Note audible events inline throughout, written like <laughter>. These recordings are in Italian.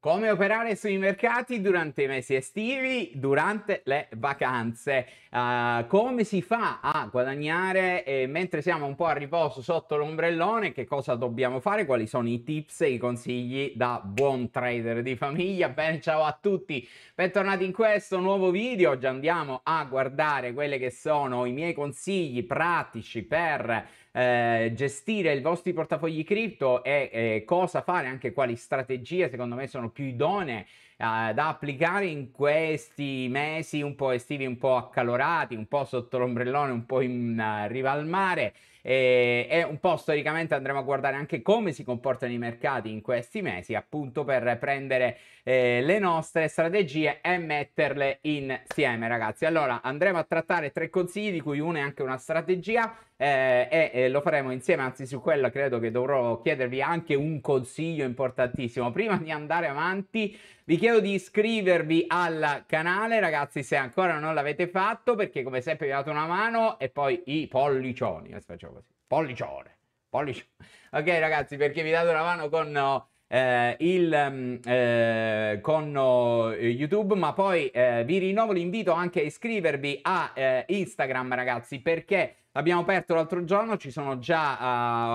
Come operare sui mercati durante i mesi estivi, durante le vacanze? Uh, come si fa a guadagnare eh, mentre siamo un po' a riposo sotto l'ombrellone? Che cosa dobbiamo fare? Quali sono i tips e i consigli da buon trader di famiglia? Bene, ciao a tutti, bentornati in questo nuovo video. Oggi andiamo a guardare quelli che sono i miei consigli pratici per eh, gestire i vostri portafogli cripto e eh, cosa fare, anche quali strategie secondo me sono più idonee eh, da applicare in questi mesi un po' estivi, un po' accalorati, un po' sotto l'ombrellone, un po' in eh, riva al mare e, eh, e un po' storicamente andremo a guardare anche come si comportano i mercati in questi mesi, appunto per prendere eh, le nostre strategie e metterle insieme, ragazzi. Allora andremo a trattare tre consigli, di cui uno è anche una strategia. Eh, e eh, lo faremo insieme, anzi su quello credo che dovrò chiedervi anche un consiglio importantissimo. Prima di andare avanti vi chiedo di iscrivervi al canale ragazzi se ancora non l'avete fatto perché come sempre vi dato una mano e poi i pollicioni. Adesso facciamo Pollicione. Pollicione. Ok ragazzi, perché vi date una mano con... Eh, il, mm, eh, con oh, YouTube, ma poi eh, vi rinnovo l'invito anche a iscrivervi a eh, Instagram, ragazzi, perché abbiamo aperto l'altro giorno, ci sono già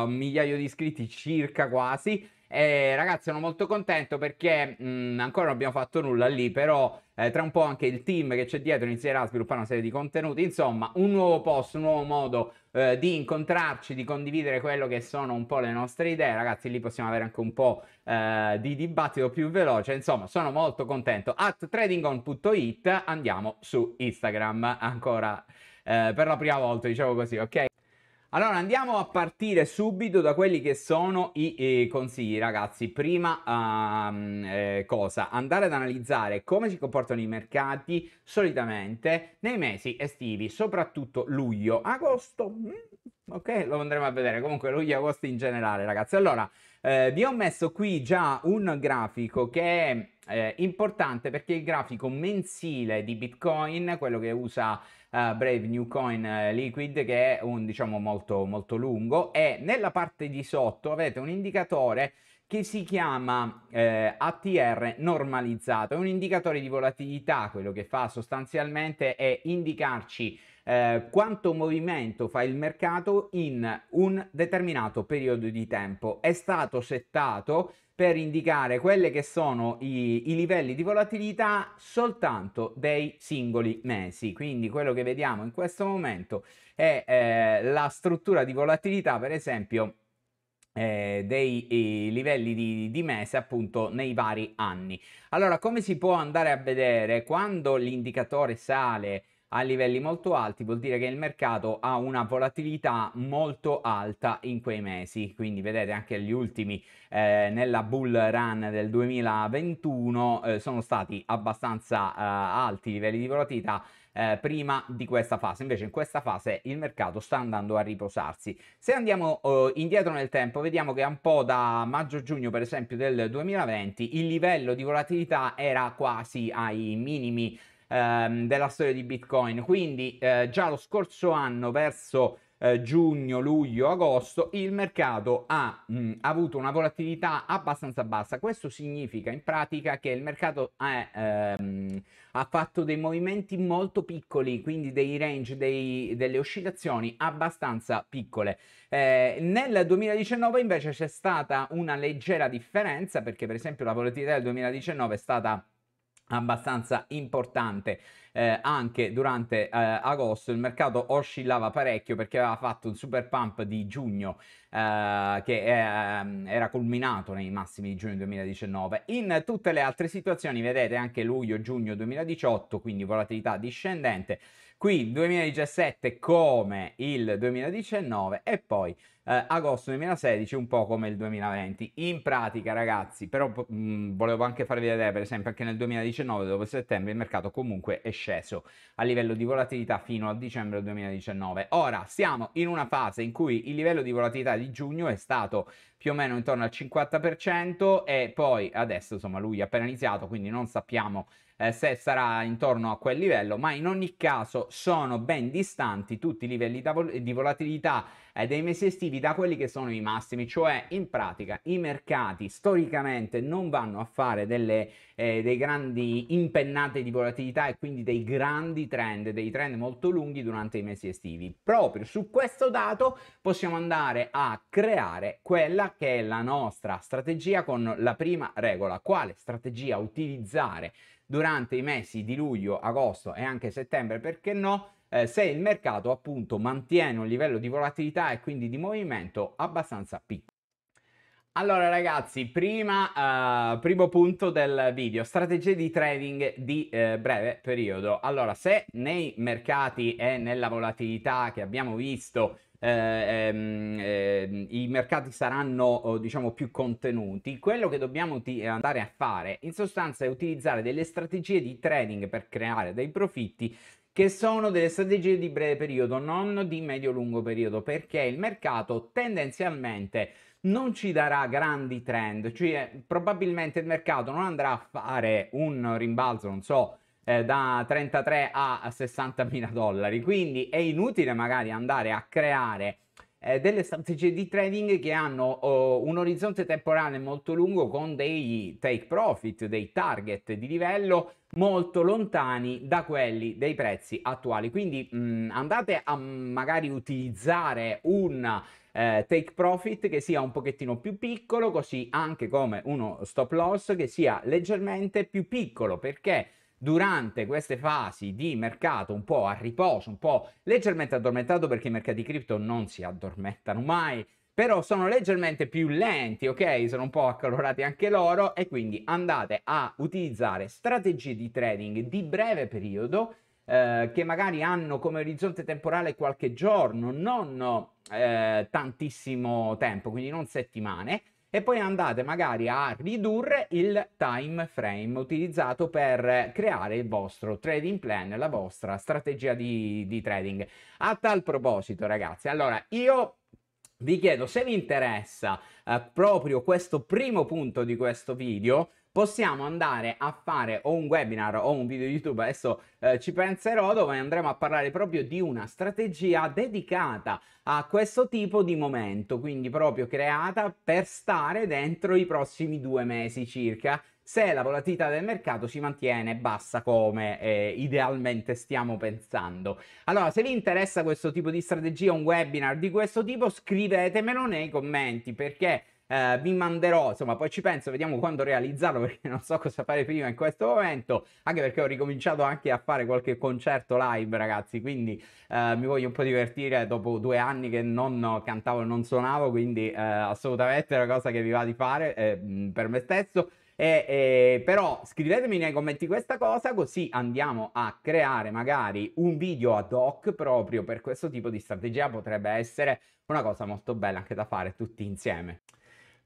uh, un migliaio di iscritti circa quasi. Eh, ragazzi, sono molto contento perché mh, ancora non abbiamo fatto nulla lì, però eh, tra un po' anche il team che c'è dietro inizierà a sviluppare una serie di contenuti. Insomma, un nuovo post, un nuovo modo eh, di incontrarci, di condividere quello che sono un po' le nostre idee. Ragazzi, lì possiamo avere anche un po' eh, di dibattito più veloce. Insomma, sono molto contento. At tradingon.it andiamo su Instagram ancora eh, per la prima volta, diciamo così, ok? Allora andiamo a partire subito da quelli che sono i eh, consigli ragazzi. Prima um, eh, cosa, andare ad analizzare come si comportano i mercati solitamente nei mesi estivi, soprattutto luglio, agosto. Mm, ok, lo andremo a vedere. Comunque luglio agosto in generale ragazzi. Allora, eh, vi ho messo qui già un grafico che È eh, importante perché il grafico mensile di Bitcoin, quello che usa Uh, Brave New Coin eh, Liquid che è un diciamo molto molto lungo e nella parte di sotto avete un indicatore che si chiama eh, ATR normalizzato, è un indicatore di volatilità, quello che fa sostanzialmente è indicarci eh, quanto movimento fa il mercato in un determinato periodo di tempo. È stato settato per indicare quelli che sono i, i, livelli di volatilità soltanto dei singoli mesi. Quindi quello che vediamo in questo momento è eh, la struttura di volatilità, per esempio, eh, dei livelli di, di, mese appunto nei vari anni. Allora, come si può andare a vedere quando l'indicatore sale? a livelli molto alti vuol dire che il mercato ha una volatilità molto alta in quei mesi quindi vedete anche gli ultimi eh, nella bull run del 2021 eh, sono stati abbastanza eh, alti i livelli di volatilità eh, prima di questa fase invece in questa fase il mercato sta andando a riposarsi se andiamo eh, indietro nel tempo vediamo che un po' da maggio giugno per esempio del 2020 il livello di volatilità era quasi ai minimi ehm, della storia di Bitcoin. Quindi eh, già lo scorso anno, verso eh, giugno, luglio, agosto, il mercato ha mh, avuto una volatilità abbastanza bassa. Questo significa in pratica che il mercato è, ehm, ha fatto dei movimenti molto piccoli, quindi dei range, dei, delle oscillazioni abbastanza piccole. Eh, nel 2019 invece c'è stata una leggera differenza perché per esempio la volatilità del 2019 è stata abbastanza importante eh, anche durante eh, agosto il mercato oscillava parecchio perché aveva fatto un super pump di giugno eh, che ehm, era culminato nei massimi di giugno 2019 in tutte le altre situazioni vedete anche luglio giugno 2018 quindi volatilità discendente Qui 2017 come il 2019 e poi eh, agosto 2016 un po' come il 2020. In pratica ragazzi, però mh, mm, volevo anche farvi vedere per esempio anche nel 2019 dopo settembre il mercato comunque è sceso a livello di volatilità fino a dicembre 2019. Ora siamo in una fase in cui il livello di volatilità di giugno è stato più o meno intorno al 50% e poi adesso insomma lui ha appena iniziato quindi non sappiamo eh, se sarà intorno a quel livello, ma in ogni caso sono ben distanti tutti i livelli di volatilità eh, dei mesi estivi da quelli che sono i massimi, cioè in pratica i mercati storicamente non vanno a fare delle eh, dei grandi impennate di volatilità e quindi dei grandi trend, dei trend molto lunghi durante i mesi estivi. Proprio su questo dato possiamo andare a creare quella che è la nostra strategia con la prima regola. Quale strategia utilizzare durante i mesi di luglio, agosto e anche settembre, perché no? Eh, se il mercato appunto mantiene un livello di volatilità e quindi di movimento abbastanza piccolo. Allora ragazzi, prima, uh, primo punto del video, strategie di trading di uh, breve periodo. Allora, se nei mercati e nella volatilità che abbiamo visto eh, ehm, ehm, i mercati saranno oh, diciamo più contenuti, quello che dobbiamo eh, andare a fare in sostanza è utilizzare delle strategie di trading per creare dei profitti che sono delle strategie di breve periodo, non di medio-lungo periodo, perché il mercato tendenzialmente non ci darà grandi trend, cioè probabilmente il mercato non andrà a fare un rimbalzo, non so, eh, da 33 a 60 mila dollari. Quindi è inutile magari andare a creare eh, delle strategie di trading che hanno oh, un orizzonte temporale molto lungo con dei take profit, dei target di livello molto lontani da quelli dei prezzi attuali. Quindi mh, mm, andate a mm, magari utilizzare un eh, take profit che sia un pochettino più piccolo, così anche come uno stop loss che sia leggermente più piccolo perché durante queste fasi di mercato un po' a riposo, un po' leggermente addormentato perché i mercati cripto non si addormentano mai, però sono leggermente più lenti, ok? Sono un po' accalorati anche loro e quindi andate a utilizzare strategie di trading di breve periodo eh, che magari hanno come orizzonte temporale qualche giorno, non eh, tantissimo tempo, quindi non settimane e poi andate magari a ridurre il time frame utilizzato per creare il vostro trading plan, la vostra strategia di, di trading. A tal proposito, ragazzi, allora io vi chiedo se vi interessa eh, proprio questo primo punto di questo video possiamo andare a fare o un webinar o un video YouTube, adesso eh, ci penserò, dove andremo a parlare proprio di una strategia dedicata a questo tipo di momento, quindi proprio creata per stare dentro i prossimi due mesi circa se la volatilità del mercato si mantiene bassa come eh, idealmente stiamo pensando. Allora, se vi interessa questo tipo di strategia, un webinar di questo tipo, scrivetemelo nei commenti perché eh, vi manderò, insomma, poi ci penso, vediamo quando realizzarlo <laughs> perché non so cosa fare prima in questo momento, anche perché ho ricominciato anche a fare qualche concerto live, ragazzi, quindi eh, mi voglio un po' divertire dopo due anni che non cantavo e non suonavo, quindi eh, assolutamente è una cosa che vi va di fare eh, per me stesso. E, e, però scrivetemi nei commenti questa cosa così andiamo a creare magari un video ad hoc proprio per questo tipo di strategia potrebbe essere una cosa molto bella anche da fare tutti insieme.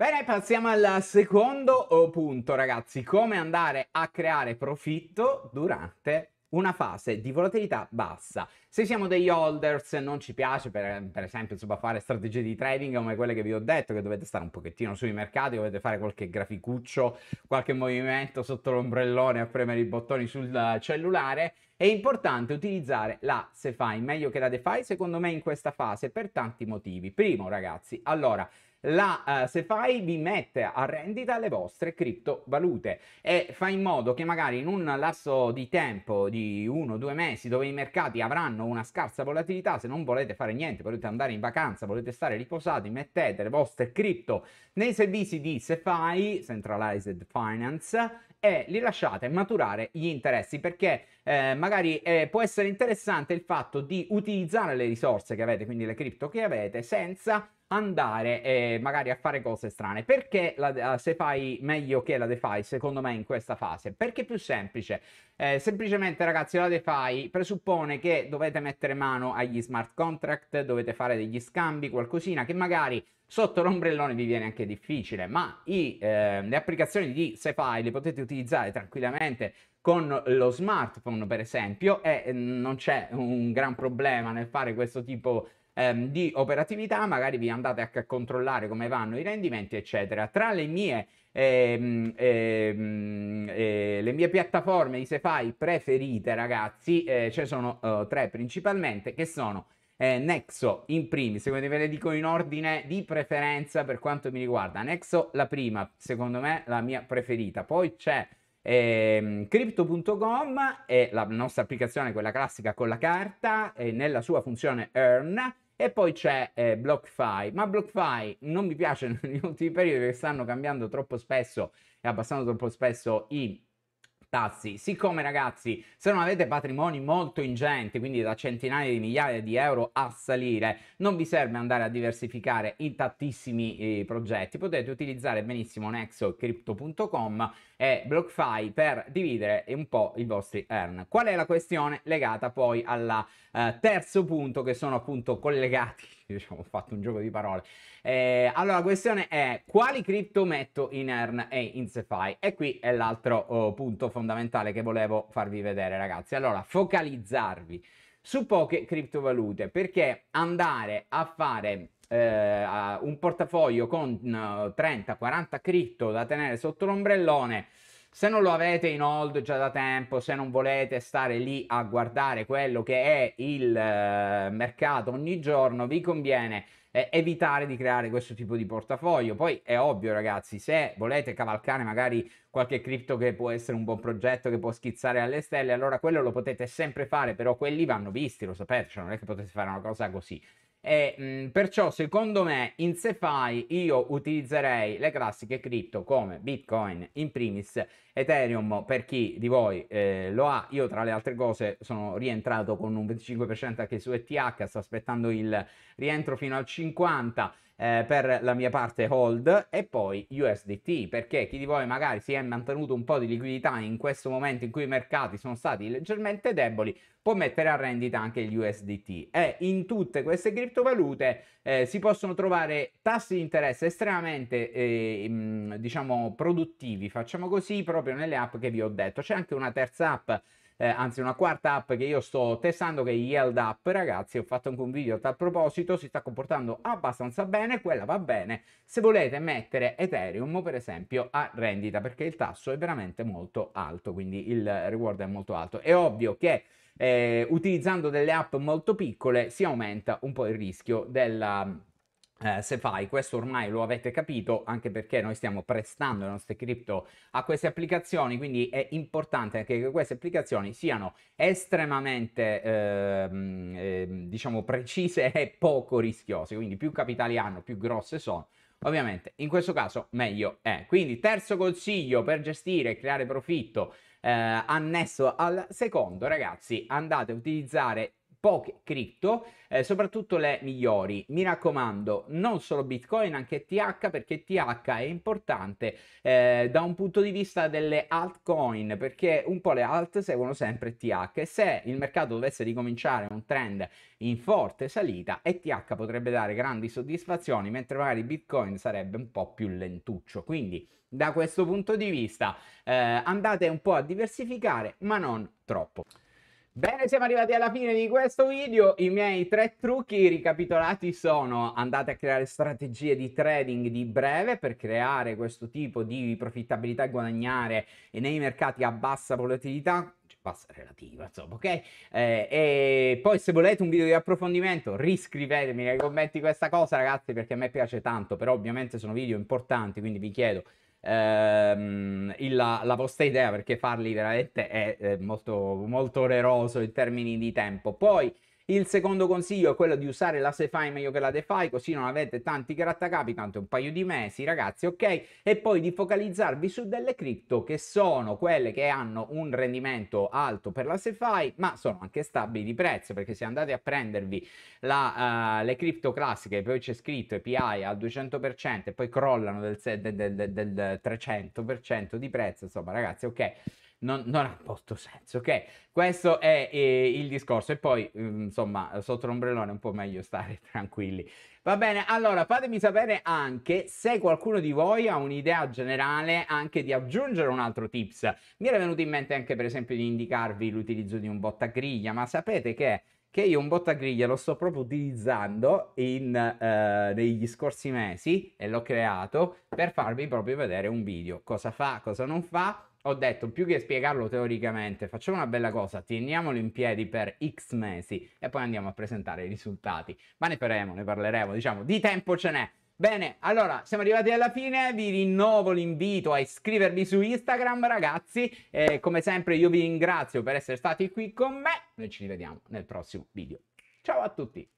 Bene, passiamo al secondo oh, punto, ragazzi. Come andare a creare profitto durante una fase di volatilità bassa. Se siamo degli holders, non ci piace, per, per esempio, insomma, fare strategie di trading come quelle che vi ho detto, che dovete stare un pochettino sui mercati, dovete fare qualche graficuccio, qualche movimento sotto l'ombrellone a premere i bottoni sul eh, cellulare. È importante utilizzare la SeFi meglio che la DeFi, secondo me, in questa fase, per tanti motivi. Primo, ragazzi, allora la uh, eh, SeFi vi mette a rendita le vostre criptovalute e fa in modo che magari in un lasso di tempo di uno o due mesi dove i mercati avranno una scarsa volatilità, se non volete fare niente, volete andare in vacanza, volete stare riposati, mettete le vostre cripto nei servizi di SeFi, Centralized Finance, e li lasciate maturare gli interessi perché eh, magari eh, può essere interessante il fatto di utilizzare le risorse che avete, quindi le cripto che avete, senza andare eh, magari a fare cose strane. Perché la SeFi meglio che la DeFi secondo me in questa fase? Perché è più semplice. Eh, semplicemente ragazzi la DeFi presuppone che dovete mettere mano agli smart contract, dovete fare degli scambi, qualcosina che magari Sotto l'ombrellone vi viene anche difficile, ma i, eh, le applicazioni di Sefai le potete utilizzare tranquillamente con lo smartphone, per esempio, e ehm, non c'è un gran problema nel fare questo tipo di ehm, di operatività, magari vi andate a controllare come vanno i rendimenti, eccetera. Tra le mie, ehm, ehm, eh, le mie piattaforme di Sefai preferite, ragazzi, eh, ce ne sono eh, tre principalmente, che sono eh, Nexo in primis, quindi ve le dico in ordine di preferenza per quanto mi riguarda. Nexo la prima, secondo me la mia preferita. Poi c'è eh, Crypto.com è la nostra applicazione, quella classica con la carta, eh, nella sua funzione Earn. E poi c'è eh, BlockFi, ma BlockFi non mi piace <laughs> negli ultimi periodi perché stanno cambiando troppo spesso e abbassando troppo spesso i tassi. Siccome ragazzi, se non avete patrimoni molto ingenti, quindi da centinaia di migliaia di euro a salire, non vi serve andare a diversificare in tantissimi eh, progetti, potete utilizzare benissimo Nexo Crypto.com e BlockFi per dividere un po' i vostri earn. Qual è la questione legata poi al eh, terzo punto che sono appunto collegati diciamo, <laughs> ho fatto un gioco di parole. Eh, allora, la questione è quali cripto metto in Earn e in SeFi? E qui è l'altro oh, punto fondamentale che volevo farvi vedere, ragazzi. Allora, focalizzarvi su poche criptovalute, perché andare a fare eh, un portafoglio con 30-40 cripto da tenere sotto l'ombrellone se non lo avete in hold già da tempo, se non volete stare lì a guardare quello che è il eh, mercato ogni giorno, vi conviene eh, evitare di creare questo tipo di portafoglio. Poi è ovvio, ragazzi, se volete cavalcare magari qualche cripto che può essere un buon progetto, che può schizzare alle stelle, allora quello lo potete sempre fare, però quelli vanno visti, lo sapete, cioè non è che potete fare una cosa così e mh, perciò secondo me in SeFi io utilizzerei le classiche cripto come Bitcoin in primis, Ethereum per chi di voi eh, lo ha, io tra le altre cose sono rientrato con un 25% anche su ETH, sto aspettando il rientro fino al 50% eh, per la mia parte hold e poi USDT perché chi di voi magari si è mantenuto un po' di liquidità in questo momento in cui i mercati sono stati leggermente deboli può mettere a rendita anche gli USDT e in tutte queste criptovalute eh, si possono trovare tassi di interesse estremamente eh, mm, diciamo produttivi facciamo così proprio nelle app che vi ho detto c'è anche una terza app eh, anzi una quarta app che io sto testando che è Yield App, ragazzi, ho fatto anche un video a tal proposito, si sta comportando abbastanza bene, quella va bene se volete mettere Ethereum per esempio a rendita perché il tasso è veramente molto alto, quindi il reward è molto alto. È ovvio che eh, utilizzando delle app molto piccole si aumenta un po' il rischio della eh, se fai questo ormai lo avete capito anche perché noi stiamo prestando le nostre cripto a queste applicazioni quindi è importante anche che queste applicazioni siano estremamente ehm, ehm, diciamo precise e poco rischiose quindi più capitali hanno più grosse sono ovviamente in questo caso meglio è quindi terzo consiglio per gestire e creare profitto eh, annesso al secondo ragazzi andate a utilizzare poche cripto, eh, soprattutto le migliori. Mi raccomando, non solo Bitcoin, anche TH, perché TH è importante eh, da un punto di vista delle altcoin, perché un po' le alt seguono sempre TH e se il mercato dovesse ricominciare un trend in forte salita, ETH potrebbe dare grandi soddisfazioni, mentre magari Bitcoin sarebbe un po' più lentuccio. Quindi da questo punto di vista eh, andate un po' a diversificare, ma non troppo. Bene, siamo arrivati alla fine di questo video. I miei tre trucchi ricapitolati sono andate a creare strategie di trading di breve per creare questo tipo di profittabilità e guadagnare nei mercati a bassa volatilità cioè bassa relativa, insomma, ok? Eh, e poi se volete un video di approfondimento, riscrivetemi nei commenti questa cosa, ragazzi, perché a me piace tanto, però ovviamente sono video importanti, quindi vi chiedo ehm, il, la, la, vostra idea perché farli veramente è, è molto, molto oneroso in termini di tempo. Poi il secondo consiglio è quello di usare la Sefai meglio che la DeFi, così non avete tanti grattacapi, tanto un paio di mesi, ragazzi, ok? E poi di focalizzarvi su delle cripto che sono quelle che hanno un rendimento alto per la Sefai, ma sono anche stabili di prezzo, perché se andate a prendervi la, uh, le cripto classiche, poi c'è scritto API al 200% e poi crollano del, del, del, del 300% di prezzo, insomma, ragazzi, ok? non, non ha molto senso, ok? Questo è eh, il discorso e poi, mm, insomma, sotto l'ombrellone è un po' meglio stare <laughs> tranquilli. Va bene, allora fatemi sapere anche se qualcuno di voi ha un'idea generale anche di aggiungere un altro tips. Mi era venuto in mente anche per esempio di indicarvi l'utilizzo di un botta griglia, ma sapete che che io un botta griglia lo sto proprio utilizzando in, eh, negli scorsi mesi e l'ho creato per farvi proprio vedere un video cosa fa, cosa non fa ho detto più che spiegarlo teoricamente, facciamo una bella cosa, teniamolo in piedi per x mesi e poi andiamo a presentare i risultati. Ma ne faremo, ne parleremo, diciamo, di tempo ce n'è. Bene, allora siamo arrivati alla fine, vi rinnovo l'invito a iscrivervi su Instagram ragazzi, e come sempre io vi ringrazio per essere stati qui con me, noi ci rivediamo nel prossimo video. Ciao a tutti!